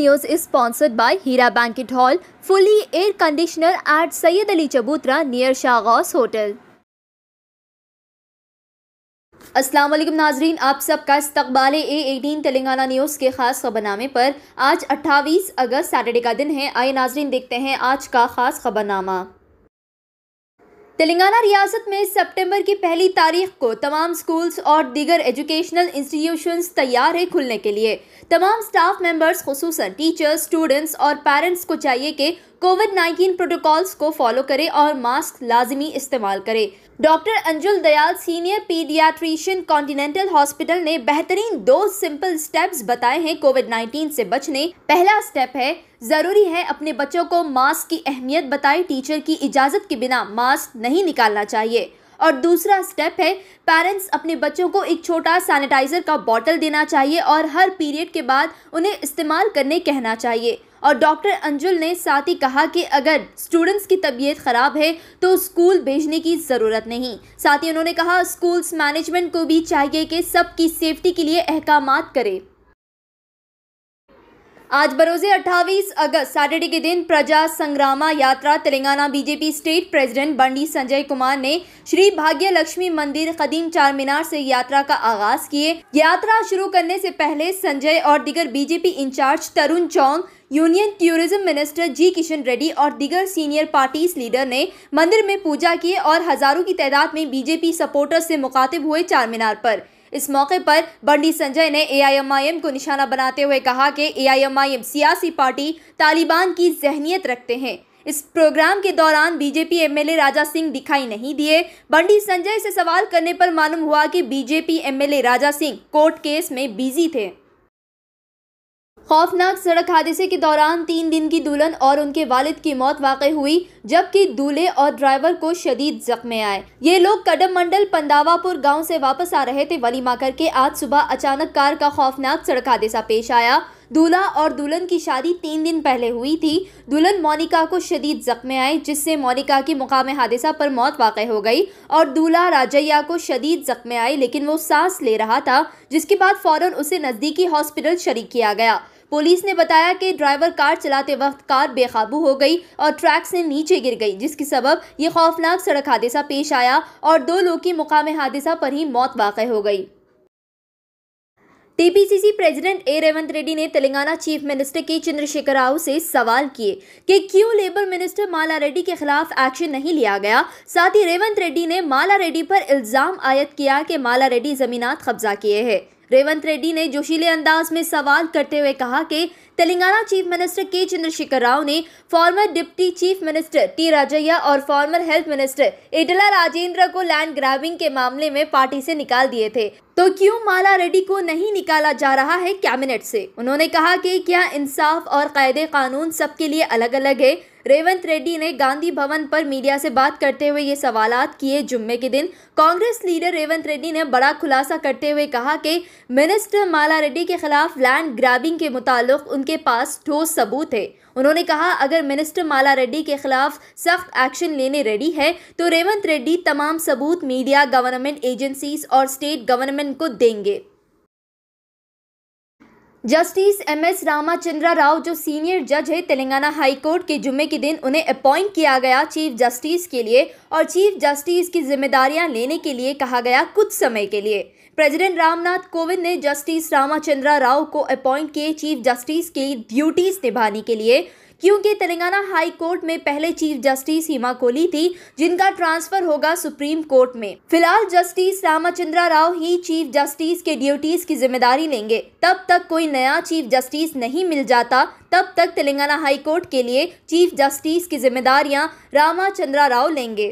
news is sponsored by Heera banquet hall fully air conditioner at Syed Ali Chabutra near Shahgaus hotel असलम नाजरीन आप सबका इस्तबाल ए एटीन तेलंगाना न्यूज़ के खास खबरनामे पर आज 28 अगस्त सैटरडे का दिन है आए नाजरीन देखते हैं आज का खास खबरनामा तेलंगाना रियासत में सितंबर की पहली तारीख को तमाम स्कूल्स और दीगर एजुकेशनल इंस्टीट्यूशंस तैयार है खुलने के लिए तमाम स्टाफ मेंबर्स खसूस टीचर्स स्टूडेंट्स और पेरेंट्स को चाहिए कि कोविड 19 प्रोटोकॉल्स को फॉलो करें और मास्क लाजमी इस्तेमाल करें doctor Anjul Dayal senior paediatrician Continental hospital ने बेहतरीन दो सिंपल स्टेप्स बताए हैं कोविड 19 से बचने पहला स्टेप है ज़रूरी है अपने बच्चों को मास्क की अहमियत बताएं टीचर की इजाज़त के बिना मास्क नहीं निकालना चाहिए और दूसरा स्टेप है पेरेंट्स अपने बच्चों को एक छोटा सैनिटाइज़र का बॉटल देना चाहिए और हर पीरियड के बाद उन्हें इस्तेमाल करने कहना चाहिए और डॉक्टर अंजुल ने साथ ही कहा कि अगर स्टूडेंट्स की तबीयत ख़राब है तो स्कूल भेजने की ज़रूरत नहीं साथ ही उन्होंने कहा स्कूल्स मैनेजमेंट को भी चाहिए कि सबकी सेफ्टी के लिए अहकाम करें आज बरोजे 28 अगस्त सैटरडे के दिन Praja Sangrama Yatra Telangana BJP state president Bandi Sanjay Kumar ने श्री भाग्य लक्ष्मी मंदिर कदीम चार मीनार से यात्रा का आगाज किए यात्रा शुरू करने से पहले संजय और दिगर बीजेपी इंचार्ज तरुण चौंग union tourism minister G Kishan Reddy और दिगर सीनियर पार्टीज लीडर ने मंदिर में पूजा किए और हजारों की तादाद में बीजेपी सपोर्टर्स से मुखातिब हुए चार मीनार आरोप इस मौके पर बंडी संजय ने एआईएमआईएम को निशाना बनाते हुए कहा कि एआईएमआईएम सियासी पार्टी तालिबान की जहनीत रखते हैं इस प्रोग्राम के दौरान बीजेपी एमएलए राजा सिंह दिखाई नहीं दिए बंडी संजय से सवाल करने पर मालूम हुआ कि BJP MLA Raja Singh court case में बिजी थे खौफनाक सड़क हादसे के दौरान तीन दिन की दुल्हन और उनके वालिद की मौत वाक़ हुई जबकि दूल्हे और ड्राइवर को शदीद जख्मे आए ये लोग कदम मंडल पंदावापुर गाँव से वापस आ रहे थे वली माकर करके आज सुबह अचानक कार का खौफनाक सड़क हादसा पेश आया दूल्हा और दुल्हन की शादी तीन दिन पहले हुई थी दुल्हन मोनिका को शदीद जख्मे आए जिससे मोनिका की मुकाम हादसा पर मौत वाक़ हो गई और दूल्हा राजैया को शदीद जख्मे आए लेकिन वो सांस ले रहा था जिसके बाद फ़ौरन उसे नज़दीकी हॉस्पिटल शरीक किया गया पुलिस ने बताया कि ड्राइवर कार चलाते वक्त कार बेकाबू हो गई और ट्रैक से नीचे गिर गई जिसके सबब ये खौफनाक सड़क हादसा पेश आया और दो लोग की मुकाम हादसा पर ही मौत वाक़ हो गई TPCC president A Revanth Reddy ने तेलंगाना चीफ मिनिस्टर के चंद्रशेखर राव से सवाल किए कि क्यों लेबर मिनिस्टर माला रेड्डी के खिलाफ एक्शन नहीं लिया गया साथ ही रेवंत रेड्डी ने माला रेड्डी पर इल्ज़ाम आयद किया कि माला रेड्डी जमीनात कब्जा किए हैं रेवंत रेड्डी ने जोशीले अंदाज में सवाल करते हुए कहा कि तेलंगाना चीफ मिनिस्टर के चंद्रशेखर राव ने former deputy chief minister T Rajaiah और former health minister Eatala Rajender को लैंड ग्रैबिंग के मामले में पार्टी से निकाल दिए थे तो क्यों माला रेड्डी को नहीं निकाला जा रहा है कैबिनेट से उन्होंने कहा कि क्या इंसाफ और कायदे कानून सबके लिए अलग अलग है रेवंत रेड्डी ने गांधी भवन पर मीडिया से बात करते हुए ये सवाल किए जुम्मे के दिन कांग्रेस लीडर रेवंत रेड्डी ने बड़ा खुलासा करते हुए कहा कि मिनिस्टर माला रेड्डी के खिलाफ लैंड ग्रैबिंग के मुताल उनके पास ठोस सबूत है उन्होंने कहा अगर मिनिस्टर माला रेड्डी के खिलाफ सख्त एक्शन लेने रेडी है तो रेवंत रेड्डी तमाम सबूत मीडिया गवर्नमेंट एजेंसीज और स्टेट गवर्नमेंट को देंगे justice M S Ramachandra Rao जो सीनियर जज है तेलंगाना हाईकोर्ट के जुम्मे के दिन उन्हें अपॉइंट किया गया चीफ जस्टिस के लिए और चीफ जस्टिस की जिम्मेदारियां लेने के लिए कहा गया कुछ समय के लिए प्रेसिडेंट रामनाथ कोविंद ने जस्टिस रामाचंद्रा राव को अपॉइंट किए चीफ जस्टिस की ड्यूटीज निभाने के लिए क्योंकि तेलंगाना हाई कोर्ट में पहले चीफ जस्टिस हिमा कोहली थी जिनका ट्रांसफर होगा सुप्रीम कोर्ट में फिलहाल जस्टिस रामचंद्रा राव ही चीफ जस्टिस के ड्यूटीज की जिम्मेदारी लेंगे तब तक कोई नया चीफ जस्टिस नहीं मिल जाता तब तक तेलंगाना हाई कोर्ट के लिए चीफ जस्टिस की जिम्मेदारियां रामाचंद्रा राव लेंगे